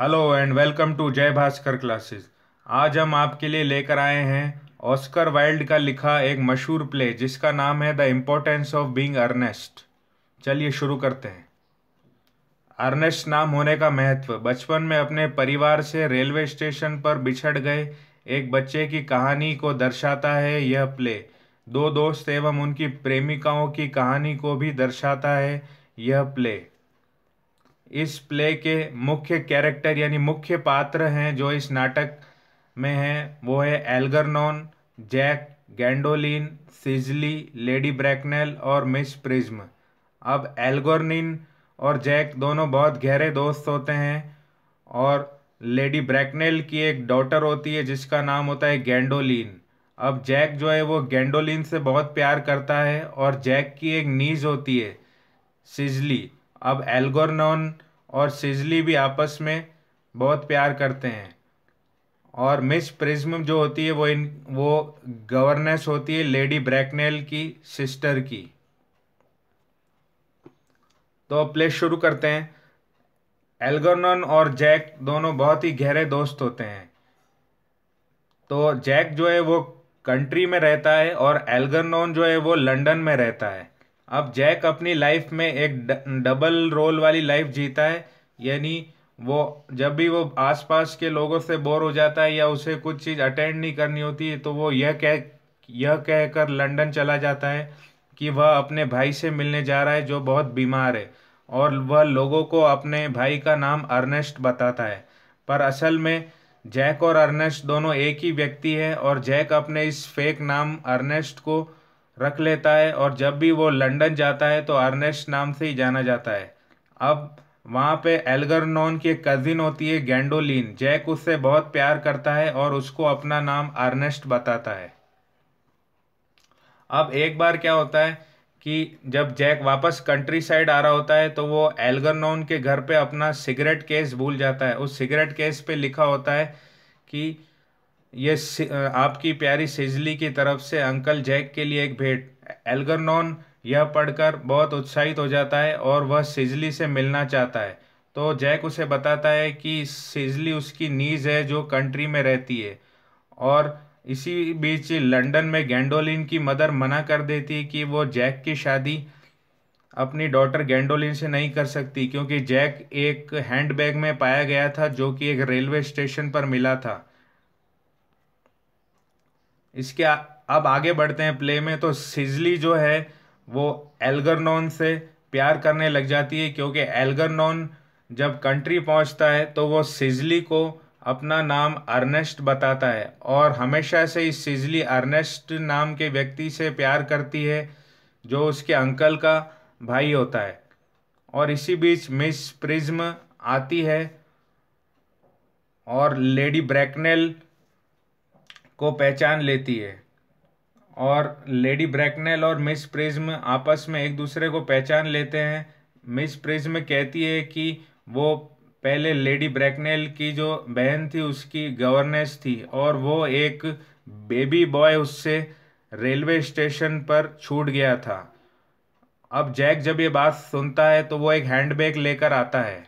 hello and welcome to जय Bhaskar classes आज हम आपके लिए लेकर आए हैं ऑस्कर वाइल्ड का लिखा एक मशहूर प्ले जिसका नाम है the importance of being earnest चलिए शुरू करते हैं अर्नेस्ट नाम होने का महत्व बचपन में अपने परिवार से रेलवे स्टेशन पर बिछड़ गए एक बच्चे की कहानी को दर्शाता है यह प्ले दो दोस्त एवं उनकी प्रेमिकाओं की कहानी को भी दर्शाता है यह प्ले इस प्ले के मुख्य कैरेक्टर यानी मुख्य पात्र हैं जो इस नाटक में हैं वो है एल्गरनॉन जैक गैंडोलिन सिजली लेडी ब्रैकनेल और मिस प्रिज्म अब एल्गोरनिन और जैक दोनों बहुत गहरे दोस्त होते हैं और लेडी ब्रैकनेल की एक डॉटर होती है जिसका नाम होता है गैंडोलिन अब जैक जो है वो गैंडोलिन से बहुत प्यार करता है और जैक की एक नीज होती है सिजली अब एल्गोरनॉन और सिजली भी आपस में बहुत प्यार करते हैं और मिस प्रिज्म जो होती है वो इन वो गवर्नेस होती है लेडी ब्रैकनेल की सिस्टर की तो प्ले शुरू करते हैं एल्गोरनॉन और जैक दोनों बहुत ही गहरे दोस्त होते हैं तो जैक जो है वो कंट्री में रहता है और एल्गोनन जो है वो लंदन में रहता है अब जैक अपनी लाइफ में एक डबल रोल वाली लाइफ जीता है यानी वो जब भी वो आसपास के लोगों से बोर हो जाता है या उसे कुछ चीज़ अटेंड नहीं करनी होती है तो वो यह कह यह कहकर लंदन चला जाता है कि वह अपने भाई से मिलने जा रहा है जो बहुत बीमार है और वह लोगों को अपने भाई का नाम अर्नेस्ट बताता है पर असल में जैक और अर्नेस्ट दोनों एक ही व्यक्ति है और जैक अपने इस फेक नाम अर्नेस्ट को रख लेता है और जब भी वो लंदन जाता है तो अर्नेस्ट नाम से ही जाना जाता है अब वहाँ पे एल्गरनॉन की एक कज़िन होती है गैंडोलिन जैक उससे बहुत प्यार करता है और उसको अपना नाम अर्नेस्ट बताता है अब एक बार क्या होता है कि जब जैक वापस कंट्री साइड आ रहा होता है तो वो एल्गरनॉन के घर पे अपना सिगरेट केस भूल जाता है उस सिगरेट केस पे लिखा होता है कि ये आपकी प्यारी सिजली की तरफ से अंकल जैक के लिए एक भेंट एल्गरनॉन यह पढ़कर बहुत उत्साहित हो जाता है और वह सिजली से मिलना चाहता है तो जैक उसे बताता है कि सिजली उसकी नीज है जो कंट्री में रहती है और इसी बीच लंदन में गैंडोलिन की मदर मना कर देती है कि वो जैक की शादी अपनी डॉटर गैंडोलिन से नहीं कर सकती क्योंकि जैक एक हैंडबैग में पाया गया था जो कि एक रेलवे स्टेशन पर मिला था इसके अब आगे बढ़ते हैं प्ले में तो सिजली जो है वो एल्गरनॉन से प्यार करने लग जाती है क्योंकि एल्गरनॉन जब कंट्री पहुंचता है तो वो सिजली को अपना नाम अर्नेस्ट बताता है और हमेशा से इस सिजली अर्नेस्ट नाम के व्यक्ति से प्यार करती है जो उसके अंकल का भाई होता है और इसी बीच मिस प्रिज्म आती है और लेडी ब्रैकनेल को पहचान लेती है और लेडी ब्रैकनेल और मिस प्रिज्म आपस में एक दूसरे को पहचान लेते हैं मिस प्रिज्म कहती है कि वो पहले लेडी ब्रैकनेल की जो बहन थी उसकी गवर्नेंस थी और वो एक बेबी बॉय उससे रेलवे स्टेशन पर छूट गया था अब जैक जब ये बात सुनता है तो वो एक हैंडबैग लेकर आता है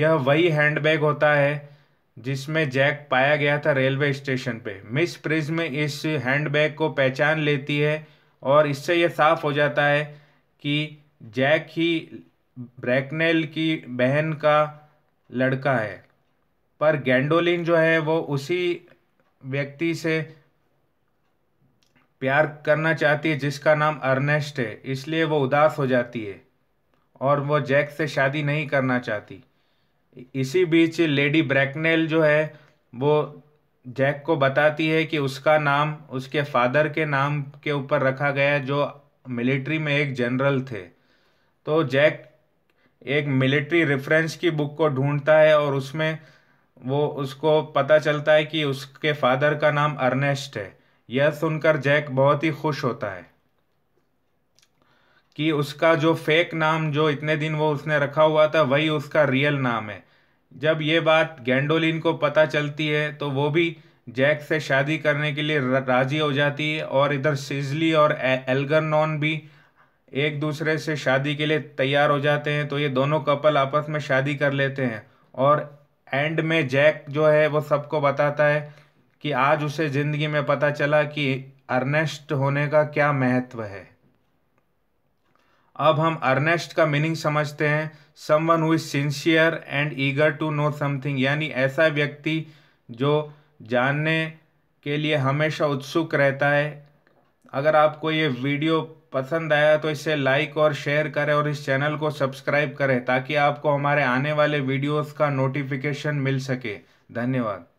यह वही हैंडबैग होता है जिसमें जैक पाया गया था रेलवे स्टेशन पे मिस प्रिज्म इस हैंडबैग को पहचान लेती है और इससे यह साफ हो जाता है कि जैक ही ब्रैकनेल की बहन का लड़का है पर गैंडोलिन जो है वो उसी व्यक्ति से प्यार करना चाहती है जिसका नाम अर्नेस्ट है इसलिए वो उदास हो जाती है और वो जैक से शादी नहीं करना चाहती इसी बीच लेडी ब्रैकनेल जो है वो जैक को बताती है कि उसका नाम उसके फादर के नाम के ऊपर रखा गया जो मिलिट्री में एक जनरल थे तो जैक एक मिलिट्री रेफरेंस की बुक को ढूंढता है और उसमें वो उसको पता चलता है कि उसके फादर का नाम अर्नेस्ट है यह सुनकर जैक बहुत ही खुश होता है कि उसका जो फेक नाम जो इतने दिन वो उसने रखा हुआ था वही उसका रियल नाम है जब ये बात गेंडोलिन को पता चलती है तो वो भी जैक से शादी करने के लिए राजी हो जाती है और इधर सिजली और एल्गरनॉन भी एक दूसरे से शादी के लिए तैयार हो जाते हैं तो ये दोनों कपल आपस में शादी कर लेते हैं और एंड में जैक जो है वो सबको बताता है कि आज उसे ज़िंदगी में पता चला कि अर्नेस्ट होने का क्या महत्व है अब हम अर्नेस्ट का मीनिंग समझते हैं someone is sincere and eager to know something यानी ऐसा व्यक्ति जो जानने के लिए हमेशा उत्सुक रहता है अगर आपको ये वीडियो पसंद आया तो इसे लाइक और शेयर करें और इस चैनल को सब्सक्राइब करें ताकि आपको हमारे आने वाले वीडियोस का नोटिफिकेशन मिल सके धन्यवाद